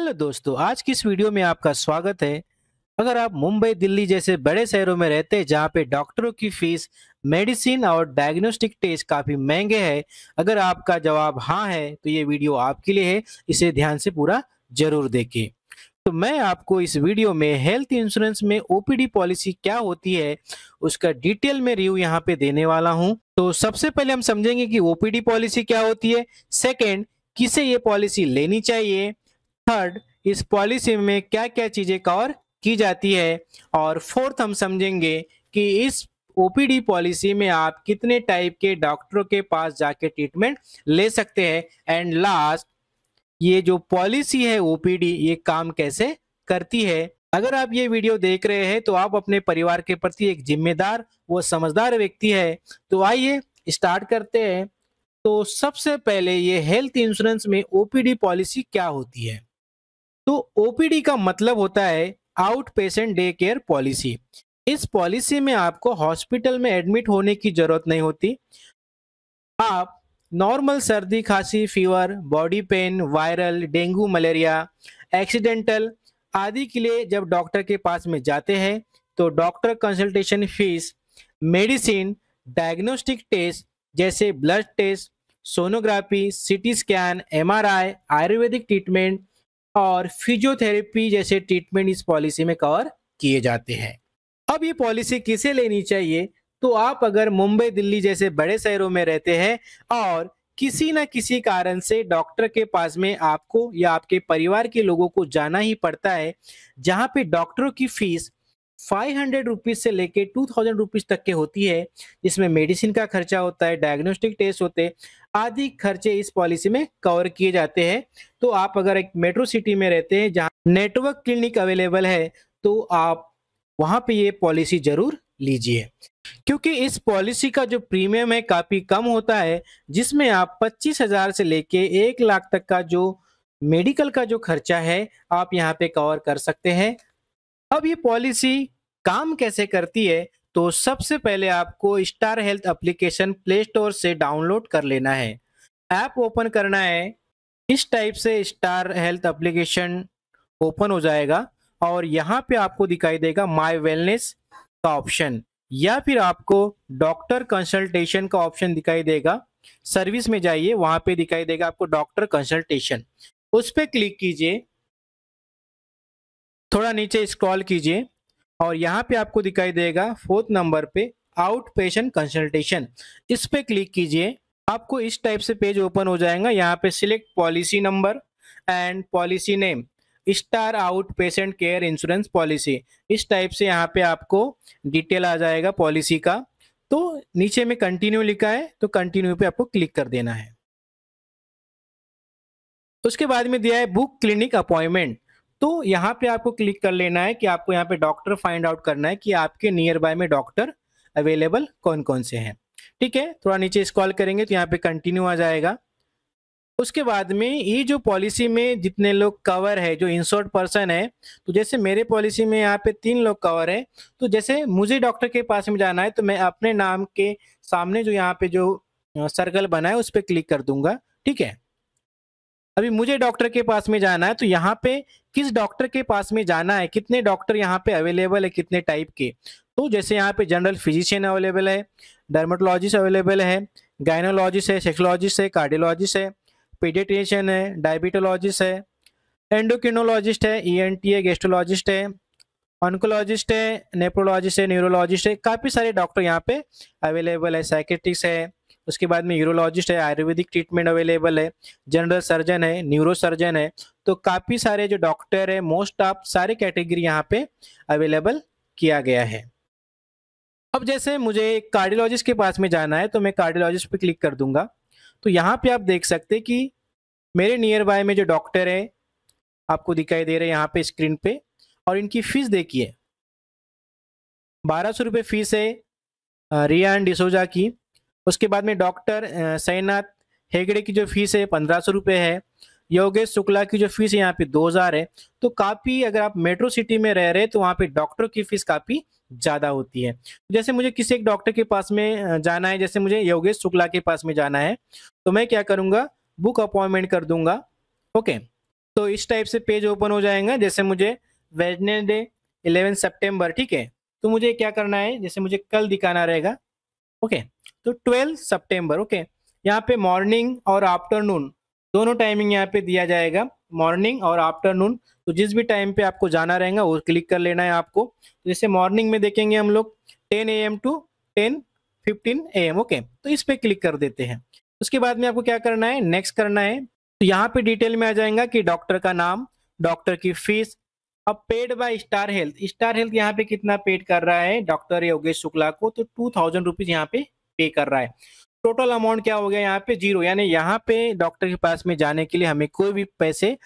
hello दोस्तों आज की इस वीडियो में आपका स्वागत है अगर आप मुंबई दिल्ली जैसे बड़े शहरों में रहते हैं जहाँ पे डॉक्टरों की फीस मेडिसिन और डायग्नोस्टिक टेस्ट काफ़ी महंगे हैं अगर आपका जवाब हाँ है तो ये वीडियो आपके लिए है इसे ध्यान से पूरा जरूर देखें तो मैं आपको इस वीडियो में हेल्थ इंश्योरेंस में ओपीडी पॉलिसी क्या होती है उसका डिटेल में रिव्यू यहाँ पे देने वाला हूँ तो सबसे पहले हम समझेंगे कि ओपीडी पॉलिसी क्या होती है सेकेंड किसे ये पॉलिसी लेनी चाहिए थर्ड इस पॉलिसी में क्या क्या चीज़ें कवर की जाती है और फोर्थ हम समझेंगे कि इस ओपीडी पॉलिसी में आप कितने टाइप के डॉक्टरों के पास जाके ट्रीटमेंट ले सकते हैं एंड लास्ट ये जो पॉलिसी है ओपीडी ये काम कैसे करती है अगर आप ये वीडियो देख रहे हैं तो आप अपने परिवार के प्रति एक जिम्मेदार व समझदार व्यक्ति है तो आइए स्टार्ट करते हैं तो सबसे पहले ये हेल्थ इंश्योरेंस में ओपीडी पॉलिसी क्या होती है तो ओपीडी का मतलब होता है out patient day care policy इस पॉलिसी में आपको हॉस्पिटल में एडमिट होने की जरूरत नहीं होती आप नॉर्मल सर्दी खांसी fever body pain viral dengue malaria accidental आदि के लिए जब डॉक्टर के पास में जाते हैं तो doctor consultation fees medicine diagnostic test जैसे blood test sonography CT scan MRI ayurvedic treatment और फिजियोथेरेपी जैसे ट्रीटमेंट इस पॉलिसी में कवर किए जाते हैं अब ये पॉलिसी किसे लेनी चाहिए तो आप अगर मुंबई दिल्ली जैसे बड़े शहरों में रहते हैं और किसी न किसी कारण से डॉक्टर के पास में आपको या आपके परिवार के लोगों को जाना ही पड़ता है जहाँ पे डॉक्टरों की फीस फाइव हंड्रेड रुपीज से लेके टू थाउजेंड रुपीज तक के होती है जिसमें मेडिसिन का खर्चा होता है डायग्नोस्टिक टेस्ट होते आदि खर्चे इस पॉलिसी में कवर किए जाते हैं तो आप अगर एक मेट्रो सिटी में रहते हैं जहाँ नेटवर्क क्लिनिक अवेलेबल है तो आप वहाँ पे ये पॉलिसी जरूर लीजिए क्योंकि इस पॉलिसी का जो प्रीमियम है काफ़ी कम होता है जिसमें आप पच्चीस हज़ार से लेके एक लाख तक का जो मेडिकल का जो खर्चा है आप यहाँ पे कवर कर सकते हैं अब ये पॉलिसी काम कैसे करती है तो सबसे पहले आपको Star Health application Play Store से डाउनलोड कर लेना है ऐप ओपन करना है इस टाइप से स्टार हेल्थ एप्लीकेशन ओपन हो जाएगा और यहाँ पे आपको दिखाई देगा माय वेलनेस का ऑप्शन या फिर आपको डॉक्टर कंसल्टेशन का ऑप्शन दिखाई देगा सर्विस में जाइए वहाँ पे दिखाई देगा आपको डॉक्टर कंसल्टेशन उस पर क्लिक कीजिए थोड़ा नीचे स्क्रॉल कीजिए और यहाँ पे आपको दिखाई देगा फोर्थ नंबर पे आउट पेशेंट कंसल्टेशन इस पे क्लिक कीजिए आपको इस टाइप से पेज ओपन हो जाएगा यहाँ पे select policy number and policy name Star out patient care insurance policy इस टाइप से यहाँ पे आपको डिटेल आ जाएगा पॉलिसी का तो नीचे में कंटिन्यू लिखा है तो कंटिन्यू पे आपको क्लिक कर देना है उसके बाद में दिया है बुक क्लिनिक अपॉइंटमेंट तो यहाँ पे आपको क्लिक कर लेना है कि आपको यहाँ पे डॉक्टर फाइंड आउट करना है कि आपके नियर बाय में डॉक्टर अवेलेबल कौन कौन से हैं ठीक है थोड़ा नीचे स्कॉल करेंगे तो यहाँ पे कंटिन्यू आ जाएगा उसके बाद में ये जो पॉलिसी में जितने लोग कवर है जो इंसोर्ट पर्सन है तो जैसे मेरे पॉलिसी में यहाँ पे तीन लोग कवर है तो जैसे मुझे डॉक्टर के पास में जाना है तो मैं अपने नाम के सामने जो यहाँ पे जो सर्कल बना है उस पर क्लिक कर दूंगा ठीक है अभी मुझे डॉक्टर के पास में जाना है तो यहाँ पे किस डॉक्टर के पास में जाना है कितने डॉक्टर यहाँ पे अवेलेबल है कितने टाइप के तो जैसे यहाँ पे जनरल फिजिशियन अवेलेबल है डर्मेटोलॉजिस्ट अवेलेबल है गायनोलॉजिस्ट है सेक्सोलॉजिस्ट है कार्डियोलॉजिस्ट है पेडिट्रिशियन है डायबिटोलॉजिस्ट है एंडोक्रिनोलॉजिस्ट है ई एन टी है गेस्ट्रोलॉजिस्ट है ऑनकोलॉजिस्ट है नेप्रोलॉजिस्ट है न्यूरोलॉजिस्ट है काफ़ी सारे डॉक्टर यहाँ पे अवेलेबल है साइकेट्रिक्स है उसके बाद में यूरोलॉजिस्ट है आयुर्वेदिक ट्रीटमेंट अवेलेबल है जनरल सर्जन है न्यूरो सर्जन है तो काफ़ी सारे जो डॉक्टर है मोस्ट ऑफ सारे कैटेगरी यहाँ पे अवेलेबल किया गया है अब जैसे मुझे कार्डियोलॉजिस्ट के पास में जाना है तो मैं कार्डियोलॉजिस्ट पे क्लिक कर दूंगा तो यहाँ पे आप देख सकते कि मेरे नियर बाय में जो डॉक्टर है आपको दिखाई दे रहे हैं यहाँ पे स्क्रीन पे और इनकी फीस देखिए बारह सौ रुपये फीस है रियान डिसोजा की उसके बाद में डॉक्टर सैनाथ हेगड़े की जो फीस है पंद्रह सौ रुपये है योगेश शुक्ला की जो फीस है यहाँ पे दो हज़ार है तो काफ़ी अगर आप मेट्रो सिटी में रह रहे तो वहाँ पे डॉक्टर की फीस काफ़ी ज़्यादा होती है जैसे मुझे किसी एक डॉक्टर के पास में जाना है जैसे मुझे योगेश शुक्ला के पास में जाना है तो मैं क्या करूँगा बुक अपॉइंटमेंट कर दूंगा ओके तो इस टाइप से पेज ओपन हो जाएगा जैसे मुझे वेडनेसडे इलेवन सेप्टेम्बर ठीक है तो मुझे क्या करना है जैसे मुझे कल दिखाना रहेगा ओके तो 12 सितंबर ओके यहाँ पे मॉर्निंग और आफ्टरनून दोनों टाइमिंग यहाँ पे दिया जाएगा मॉर्निंग और आफ्टरनून तो जिस भी टाइम पे आपको जाना रहेगा वो क्लिक कर लेना है आपको तो जैसे मॉर्निंग में देखेंगे हम लोग ten A M to ten fifteen A M okay तो इस पर क्लिक कर देते हैं उसके बाद में आपको क्या करना है नेक्स्ट करना है तो यहाँ पे डिटेल में आ जाएगा कि डॉक्टर का नाम डॉक्टर की फीस अब paid by Star Health Star Health यहाँ पे कितना पेड कर रहा है डॉक्टर योगेश शुक्ला को तो टू थाउजेंड रुपीज यहाँ पे पे कर रहा है टोटल अमाउंट क्या हो गया यहाँ पे जीरो यानी यहाँ पे डॉक्टर के पास में जाने के लिए हमें कोई भी पैसे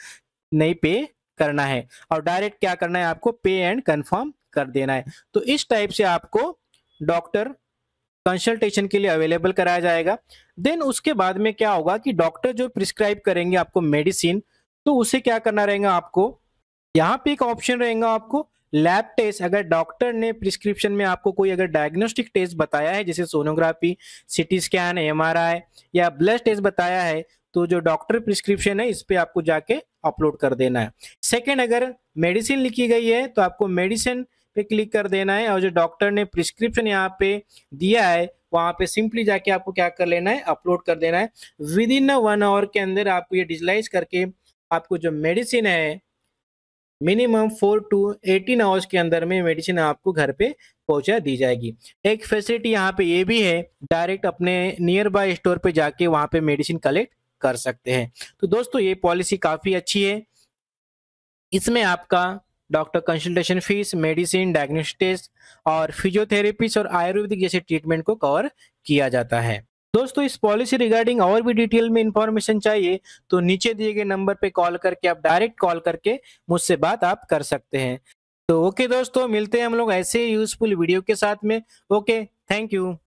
नहीं पे करना है और डायरेक्ट क्या करना है आपको पे एंड कंफर्म कर देना है तो इस टाइप से आपको डॉक्टर कंसल्टेशन के लिए अवेलेबल कराया जाएगा देन उसके बाद में क्या होगा कि डॉक्टर जो प्रिस्क्राइब करेंगे आपको मेडिसिन तो उसे क्या करना रहेगा आपको यहाँ पे एक ऑप्शन रहेगा आपको लैब टेस्ट अगर डॉक्टर ने प्रिस्क्रिप्शन में आपको कोई अगर डायग्नोस्टिक टेस्ट बताया है जैसे सोनोग्राफी सिटी स्कैन एमआरआई या ब्लड टेस्ट बताया है तो जो डॉक्टर प्रिस्क्रिप्शन है इस पर आपको जाके अपलोड कर देना है सेकेंड अगर मेडिसिन लिखी गई है तो आपको मेडिसिन पे क्लिक कर देना है और जो डॉक्टर ने प्रिस्क्रिप्शन यहाँ पे दिया है वहाँ पे सिंपली जाके आपको क्या कर लेना है अपलोड कर देना है विद इन वन आवर के अंदर आपको ये डिजिटलाइज करके आपको जो मेडिसिन है minimum four to eighteen hours के अंदर में मेडिसिन आपको घर पे पहुंचा दी जाएगी एक फैसिलिटी यहाँ पे ये भी है डायरेक्ट अपने नियर बाय स्टोर पे जाके वहाँ पे मेडिसिन कलेक्ट कर सकते हैं तो दोस्तों ये पॉलिसी काफ़ी अच्छी है इसमें आपका doctor consultation fees medicine diagnostics और फिजियोथेरेपीस और आयुर्वेदिक जैसे ट्रीटमेंट को कवर किया जाता है दोस्तों इस पॉलिसी रिगार्डिंग और भी डिटेल में इंफॉर्मेशन चाहिए तो नीचे दिए गए नंबर पे कॉल करके आप डायरेक्ट कॉल करके मुझसे बात आप कर सकते हैं तो ओके दोस्तों मिलते हैं हम लोग ऐसे यूजफुल वीडियो के साथ में ओके थैंक यू